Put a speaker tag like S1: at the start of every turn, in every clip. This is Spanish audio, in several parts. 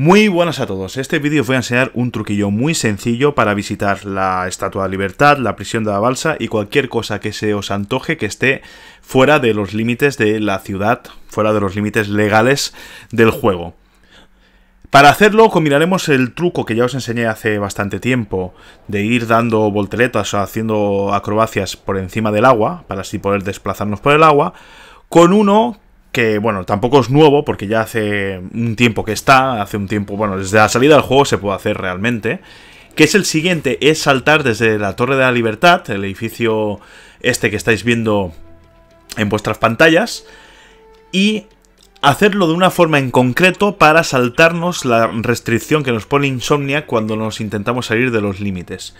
S1: Muy buenas a todos, este vídeo os voy a enseñar un truquillo muy sencillo para visitar la Estatua de Libertad, la prisión de la balsa y cualquier cosa que se os antoje que esté fuera de los límites de la ciudad, fuera de los límites legales del juego. Para hacerlo combinaremos el truco que ya os enseñé hace bastante tiempo de ir dando volteretas o haciendo acrobacias por encima del agua, para así poder desplazarnos por el agua, con uno que bueno, tampoco es nuevo porque ya hace un tiempo que está, hace un tiempo, bueno, desde la salida del juego se puede hacer realmente, que es el siguiente, es saltar desde la Torre de la Libertad, el edificio este que estáis viendo en vuestras pantallas, y hacerlo de una forma en concreto para saltarnos la restricción que nos pone Insomnia cuando nos intentamos salir de los límites.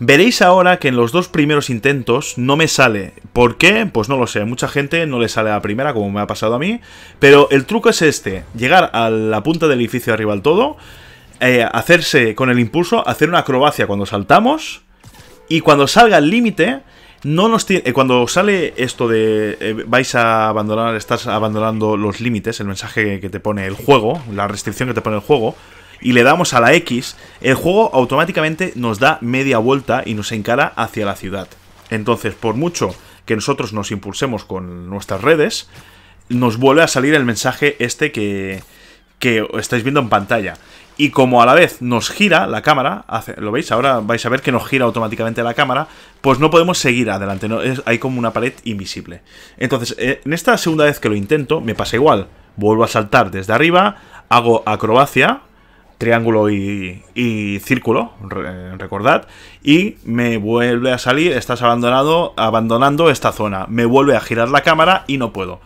S1: Veréis ahora que en los dos primeros intentos no me sale. ¿Por qué? Pues no lo sé. Mucha gente no le sale a la primera, como me ha pasado a mí. Pero el truco es este. Llegar a la punta del edificio arriba al todo. Eh, hacerse con el impulso, hacer una acrobacia cuando saltamos. Y cuando salga el límite, no nos tiene, eh, cuando sale esto de eh, vais a abandonar, estás abandonando los límites, el mensaje que te pone el juego, la restricción que te pone el juego, y le damos a la X, el juego automáticamente nos da media vuelta y nos encara hacia la ciudad. Entonces, por mucho que nosotros nos impulsemos con nuestras redes, nos vuelve a salir el mensaje este que, que estáis viendo en pantalla. Y como a la vez nos gira la cámara, lo veis, ahora vais a ver que nos gira automáticamente la cámara, pues no podemos seguir adelante, hay como una pared invisible. Entonces, eh, en esta segunda vez que lo intento, me pasa igual. Vuelvo a saltar desde arriba, hago acrobacia, triángulo y, círculo, recordad, y me vuelve a salir, estás abandonado, abandonando esta zona, me vuelve a girar la cámara y no puedo.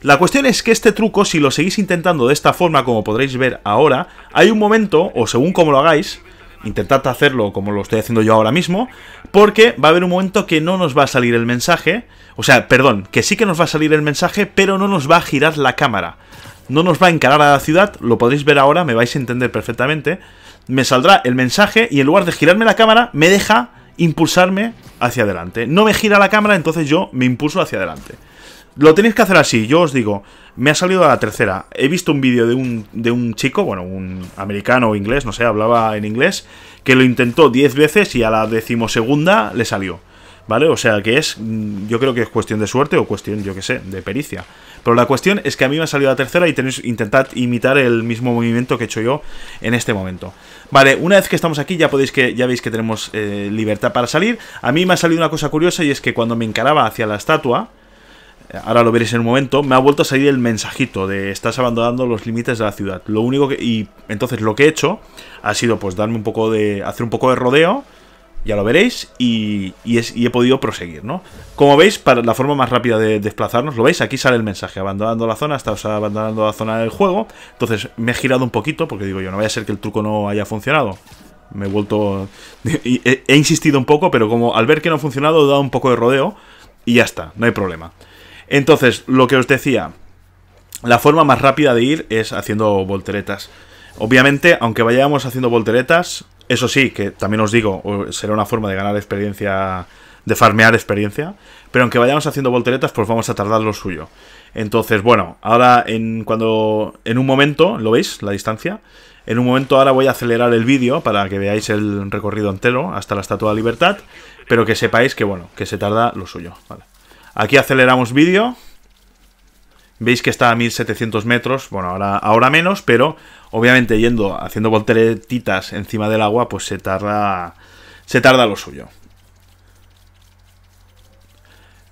S1: La cuestión es que este truco, si lo seguís intentando de esta forma, como podréis ver ahora, hay un momento, o según como lo hagáis, intentad hacerlo como lo estoy haciendo yo ahora mismo, porque va a haber un momento que no nos va a salir el mensaje, o sea, perdón, que sí que nos va a salir el mensaje, pero no nos va a girar la cámara no nos va a encarar a la ciudad, lo podréis ver ahora, me vais a entender perfectamente. Me saldrá el mensaje y en lugar de girarme la cámara, me deja impulsarme hacia adelante. No me gira la cámara, entonces yo me impulso hacia adelante. Lo tenéis que hacer así, yo os digo, me ha salido a la tercera. He visto un vídeo de un, de un chico, bueno, un americano o inglés, no sé, hablaba en inglés, que lo intentó 10 veces y a la decimosegunda le salió. ¿vale? O sea que es, mm, yo creo que es cuestión de suerte o cuestión, yo que sé, de pericia. Pero la cuestión es que a mí me ha salido la tercera y tenéis, intentad imitar el mismo movimiento que he hecho yo en este momento. Vale, una vez que estamos aquí ya podéis que ya veis que tenemos eh, libertad para salir. A mí me ha salido una cosa curiosa y es que cuando me encaraba hacia la estatua, eh, ahora lo veréis en un momento, me ha vuelto a salir el mensajito de estás abandonando los límites de la ciudad. Lo único que y entonces lo que he hecho ha sido pues darme un poco de hacer un poco de rodeo ya lo veréis y, he podido proseguir, ¿no? Como veis, para la forma más rápida de desplazarnos, lo veis, aquí sale el mensaje, abandonando la zona, estás abandonando la zona del juego, entonces me he girado un poquito, porque digo yo, no vaya a ser que el truco no haya funcionado. Me he vuelto... He, he insistido un poco, pero como al ver que no ha funcionado, he dado un poco de rodeo y ya está, no hay problema. Entonces, lo que os decía, la forma más rápida de ir es haciendo volteretas. Obviamente, aunque vayamos haciendo volteretas, eso sí, que también os digo, será una forma de ganar experiencia, de farmear experiencia, pero aunque vayamos haciendo volteretas, pues vamos a tardar lo suyo. Entonces, bueno, ahora en cuando en un momento, ¿lo veis? La distancia. En un momento ahora voy a acelerar el vídeo para que veáis el recorrido entero hasta la Estatua de Libertad, pero que sepáis que bueno, que se tarda lo suyo, Aquí aceleramos vídeo. Veis que está a 1700 metros, bueno, ahora, ahora menos, pero obviamente yendo, haciendo volteretitas encima del agua, pues se tarda, se tarda lo suyo.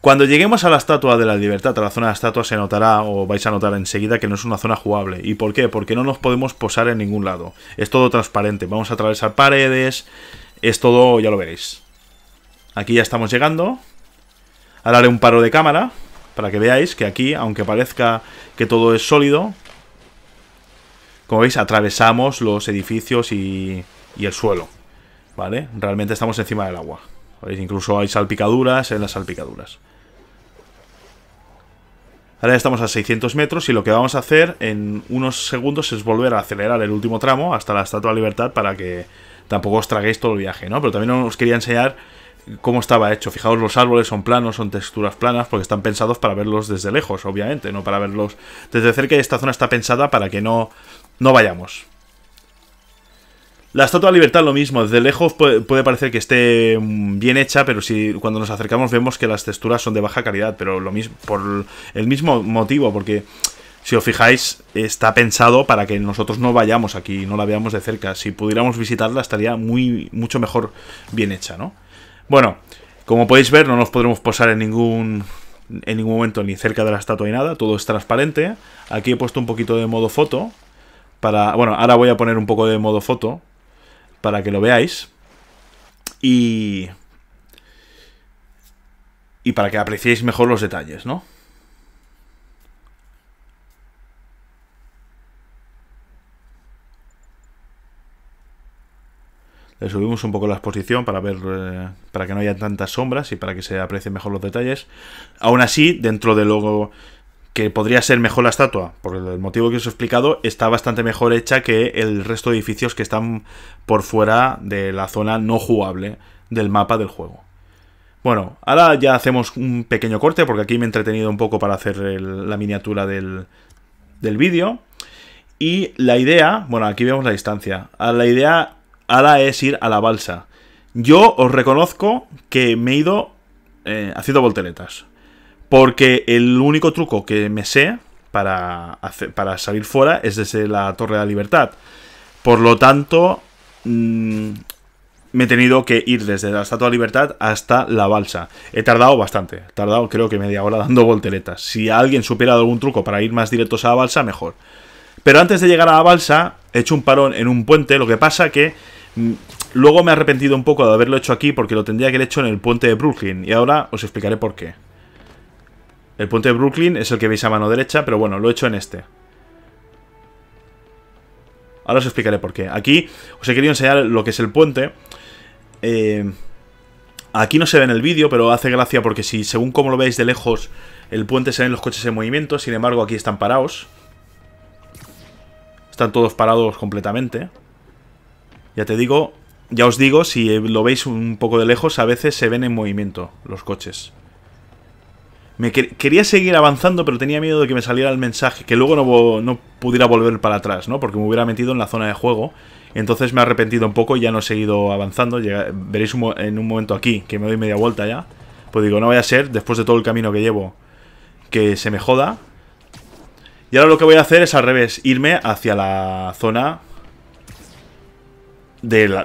S1: Cuando lleguemos a la Estatua de la Libertad, a la zona de la estatua, se notará o vais a notar enseguida que no es una zona jugable. ¿Y por qué? Porque no nos podemos posar en ningún lado. Es todo transparente. Vamos a atravesar paredes. Es todo, ya lo veréis. Aquí ya estamos llegando. Ahora haré un paro de cámara para que veáis que aquí, aunque parezca que todo es sólido, como veis, atravesamos los edificios y, el suelo. ¿Vale? Realmente estamos encima del agua. ¿Veis? Incluso hay salpicaduras en las salpicaduras. Ahora ya estamos a 600 metros y lo que vamos a hacer en unos segundos es volver a acelerar el último tramo hasta la Estatua de Libertad para que tampoco os traguéis todo el viaje, ¿no? Pero también os quería enseñar cómo estaba hecho. Fijaos, los árboles son planos, son texturas planas, porque están pensados para verlos desde lejos, obviamente, no para verlos desde cerca. Y esta zona está pensada para que no no vayamos. La Estatua de Libertad lo mismo, desde lejos puede parecer que esté mm, bien hecha, pero si cuando nos acercamos vemos que las texturas son de baja calidad, pero lo mismo por el mismo motivo, porque si os fijáis está pensado para que nosotros no vayamos aquí, no la veamos de cerca. Si pudiéramos visitarla estaría muy mucho mejor bien hecha, ¿no? Bueno, como podéis ver no nos podremos posar en ningún en ningún momento ni cerca de la estatua ni nada, todo es transparente. Aquí he puesto un poquito de modo foto para... Bueno, ahora voy a poner un poco de modo foto para que lo veáis. Y... Y para que apreciéis mejor los detalles, ¿no? Le subimos un poco la exposición para ver eh, para que no haya tantas sombras y para que se aprecien mejor los detalles. Aún así, dentro de luego que podría ser mejor la estatua, por el motivo que os he explicado, está bastante mejor hecha que el resto de edificios que están por fuera de la zona no jugable del mapa del juego. Bueno, ahora ya hacemos un pequeño corte porque aquí me he entretenido un poco para hacer la miniatura del, vídeo. Y la idea, bueno, aquí vemos la distancia. Ah, la idea ahora es ir a la balsa. Yo os reconozco que me he ido eh, haciendo volteretas. Porque el único truco que me sé para, para salir fuera es desde la Torre de la Libertad. Por lo tanto, mm, me he tenido que ir desde la Estatua de la Libertad hasta la balsa. He tardado bastante, he tardado creo que media hora dando volteretas. Si alguien supiera algún truco para ir más directos a la balsa, mejor. Pero antes de llegar a la balsa, he hecho un parón en un puente, lo que pasa que mm, luego me he arrepentido un poco de haberlo hecho aquí porque lo tendría que haber hecho en el puente de Brooklyn y ahora os explicaré por qué. El puente de Brooklyn es el que veis a mano derecha, pero bueno, lo he hecho en este. Ahora os explicaré por qué. Aquí os he querido enseñar lo que es el puente. Eh, aquí no se ve en el vídeo, pero hace gracia porque si según como lo veis de lejos, el puente se ven los coches en movimiento. Sin embargo, aquí están parados. Están todos parados completamente. Ya te digo, ya os digo, si lo veis un poco de lejos, a veces se ven en movimiento los coches. Me quería seguir avanzando, pero tenía miedo de que me saliera el mensaje, que luego no, pudiera volver para atrás, ¿no? Porque me hubiera metido en la zona de juego. Entonces me he arrepentido un poco y ya no he seguido avanzando. veréis en un momento aquí, que me doy media vuelta ya. Pues digo, no vaya a ser, después de todo el camino que llevo, que se me joda. Y ahora lo que voy a hacer es al revés, irme hacia la zona de la,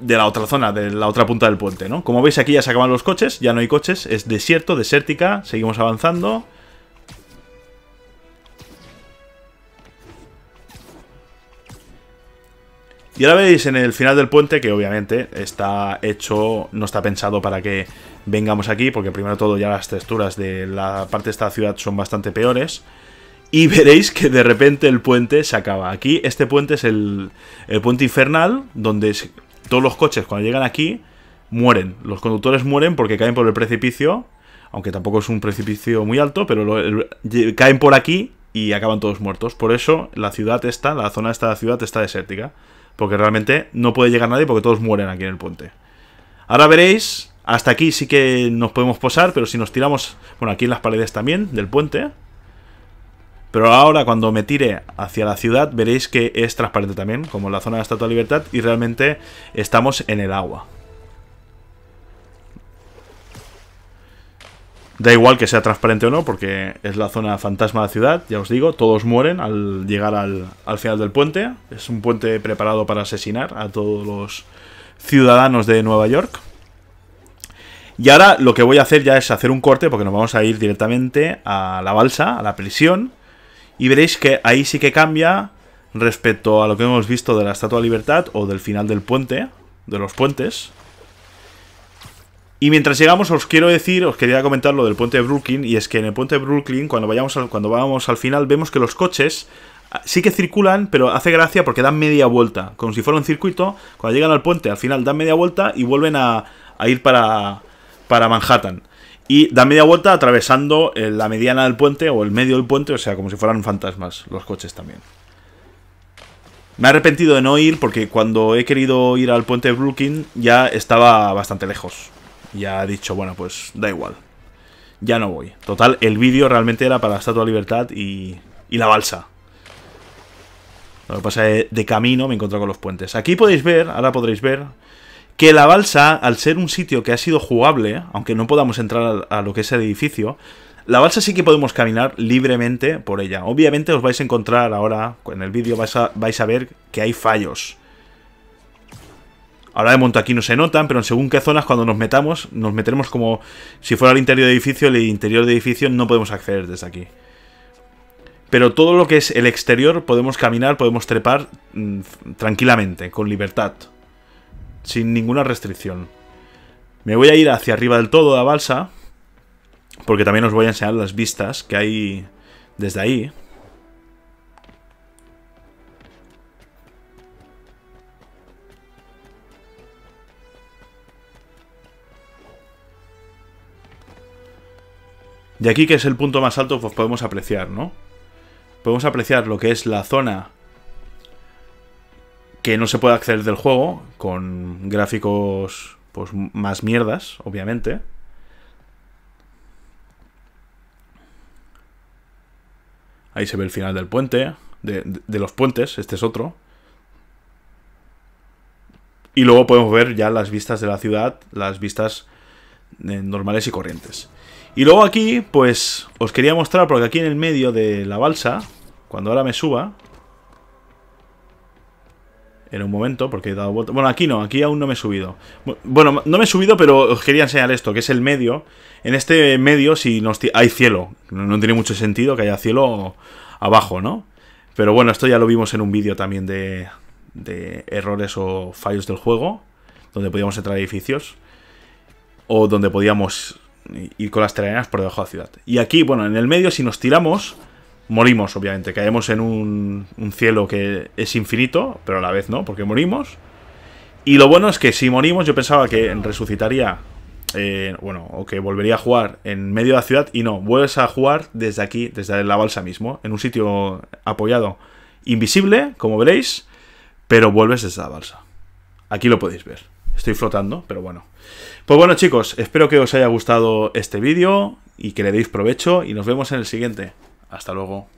S1: de la otra zona, de la otra punta del puente, ¿no? Como veis aquí ya se acaban los coches, ya no hay coches, es desierto, desértica, seguimos avanzando. Y ahora veis en el final del puente que obviamente está hecho, no está pensado para que vengamos aquí, porque primero todo ya las texturas de la parte de esta ciudad son bastante peores. Y veréis que de repente el puente se acaba. Aquí este puente es el, el puente infernal, donde todos los coches cuando llegan aquí mueren. Los conductores mueren porque caen por el precipicio, aunque tampoco es un precipicio muy alto, pero caen por aquí y acaban todos muertos. Por eso la ciudad está, la zona está, de la ciudad está desértica, porque realmente no puede llegar nadie porque todos mueren aquí en el puente. Ahora veréis, hasta aquí sí que nos podemos posar, pero si nos tiramos, bueno, aquí en las paredes también del puente, pero ahora cuando me tire hacia la ciudad veréis que es transparente también, como la zona de la Estatua de Libertad, y realmente estamos en el agua. Da igual que sea transparente o no, porque es la zona fantasma de la ciudad, ya os digo, todos mueren al llegar al, al final del puente. Es un puente preparado para asesinar a todos los ciudadanos de Nueva York. Y ahora lo que voy a hacer ya es hacer un corte, porque nos vamos a ir directamente a la balsa, a la prisión, y veréis que ahí sí que cambia respecto a lo que hemos visto de la Estatua de Libertad o del final del puente, de los puentes. Y mientras llegamos os quiero decir, os quería comentar lo del puente de Brooklyn, y es que en el puente de Brooklyn, cuando vayamos cuando vamos al final, vemos que los coches ah, sí que circulan, pero hace gracia porque dan media vuelta, como si fuera un circuito, cuando llegan al puente al final dan media vuelta y vuelven a, a ir para, para Manhattan. Y da media vuelta atravesando eh, la mediana del puente o el medio del puente, o sea, como si fueran fantasmas los coches también. Me he arrepentido de no ir porque cuando he querido ir al puente de Brooklyn ya estaba bastante lejos. Ya he dicho, bueno, pues da igual. Ya no voy. Total, el vídeo realmente era para la Estatua de Libertad y, y la balsa. Lo que pasa es de camino me encontré con los puentes. Aquí podéis ver, ahora podréis ver, que la balsa, al ser un sitio que ha sido jugable, aunque no podamos entrar a, lo que es el edificio, la balsa sí que podemos caminar libremente por ella. Obviamente os vais a encontrar ahora, en el vídeo vais a, ver que hay fallos. Ahora de monto aquí no se notan, pero en según qué zonas cuando nos metamos, nos meteremos como si fuera el interior del edificio, el interior del edificio no podemos acceder desde aquí. Pero todo lo que es el exterior podemos caminar, podemos trepar mm, tranquilamente, con libertad sin ninguna restricción. Me voy a ir hacia arriba del todo de la balsa, porque también os voy a enseñar las vistas que hay desde ahí. Y aquí que es el punto más alto, pues podemos apreciar, ¿no? Podemos apreciar lo que es la zona que no se puede acceder del juego, con gráficos pues más mierdas, obviamente. Ahí se ve el final del puente, de, de los puentes, este es otro. Y luego podemos ver ya las vistas de la ciudad, las vistas eh, normales y corrientes. Y luego aquí, pues os quería mostrar, porque aquí en el medio de la balsa, cuando ahora me suba, en un momento, porque he dado vuelta. Bueno, aquí no, aquí aún no me he subido. Bueno, no me he subido, pero os quería enseñar esto, que es el medio. En este medio, si nos hay cielo, no tiene mucho sentido que haya cielo abajo, ¿no? Pero bueno, esto ya lo vimos en un vídeo también de, de errores o fallos del juego, donde podíamos entrar a edificios, o donde podíamos ir con las terrenas por debajo de la ciudad. Y aquí, bueno, en el medio, si nos tiramos, morimos, obviamente. Caemos en un, cielo que es infinito, pero a la vez no, porque morimos. Y lo bueno es que si morimos, yo pensaba que resucitaría, eh, bueno, o que volvería a jugar en medio de la ciudad, y no, vuelves a jugar desde aquí, desde la balsa mismo, en un sitio apoyado, invisible, como veréis, pero vuelves desde la balsa. Aquí lo podéis ver. Estoy flotando, pero bueno. Pues bueno chicos, espero que os haya gustado este vídeo y que le deis provecho y nos vemos en el siguiente. Hasta luego.